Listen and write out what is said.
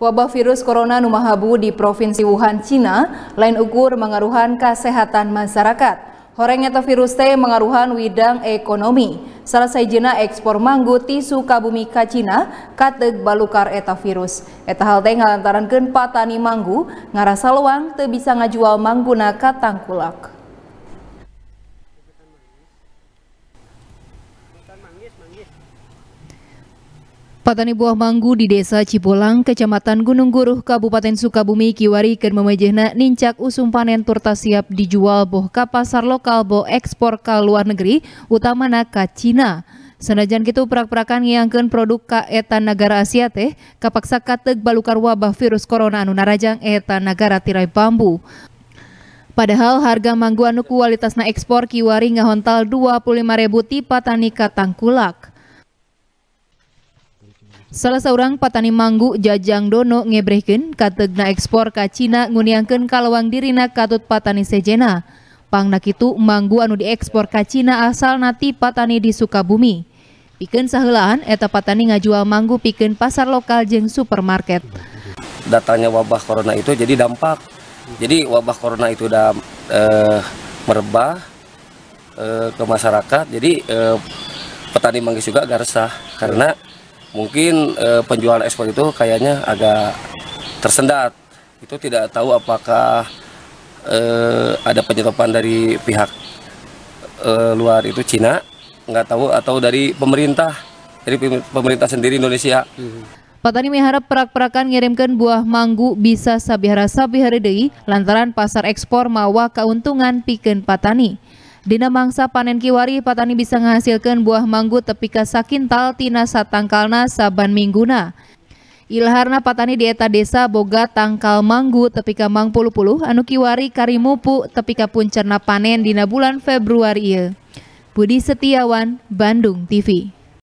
Wabah virus corona numahabu di Provinsi Wuhan, Cina, lain ukur mengaruhan kesehatan masyarakat. Horeng atau virus teh mengaruhan widang ekonomi. Salah sayjena ekspor manggu tisu kabumika ka Cina kateg balukar eta virus. Eta hal teh tani patani manggu ngarasa luang te bisa ngajual manggu na tangkulak. Manggis, Petani buah manggu di desa Cipulang, kecamatan Gunung Guruh, Kabupaten Sukabumi, Kiwari, Kermemejehna, nincak usum panen turta siap dijual boh kapasar pasar lokal boh ekspor ke luar negeri, utama ke Cina. Senajan gitu perak-perakan ngiangkan produk ka eta negara Asia teh kapaksa kateg balukar wabah virus corona anu narajang eta negara tirai bambu. Padahal harga manggu anu na ekspor kiwari ngahontal 25.000 ribu patani ka Tangkulak. Salah seorang petani manggu Jajang Dono ngebrehkeun kategna ekspor ka Cina nguniangkeun kalawang dirina katut patani sejena. Pangna itu manggu anu diekspor ka Cina asal nati patani di Sukabumi. Pikin sahelaan eta patani ngajual manggu pikin pasar lokal jeng supermarket. Datanya wabah corona itu jadi dampak. Jadi wabah corona itu udah eh, merebah eh, ke masyarakat. Jadi eh, petani manggis juga garsah karena mungkin eh, penjualan ekspor itu kayaknya agak tersendat. Itu tidak tahu apakah eh, ada penyetopan dari pihak eh, luar itu Cina, nggak tahu atau dari pemerintah, dari pemerintah sendiri Indonesia. Hmm. Petani miharap perak-perakan ngirimkan buah manggu bisa sabihara sabihara dei lantaran pasar ekspor mawa keuntungan Pak patani. Dina mangsa panen kiwari patani bisa menghasilkan buah manggu tepika sakintal tina satangkalna saban mingguna. Ilharna patani di eta desa boga tangkal manggu tepika mang puluh puluh anu kiwari karimupu tepika puncerna panen dina bulan Februari Budi Setiawan, Bandung TV.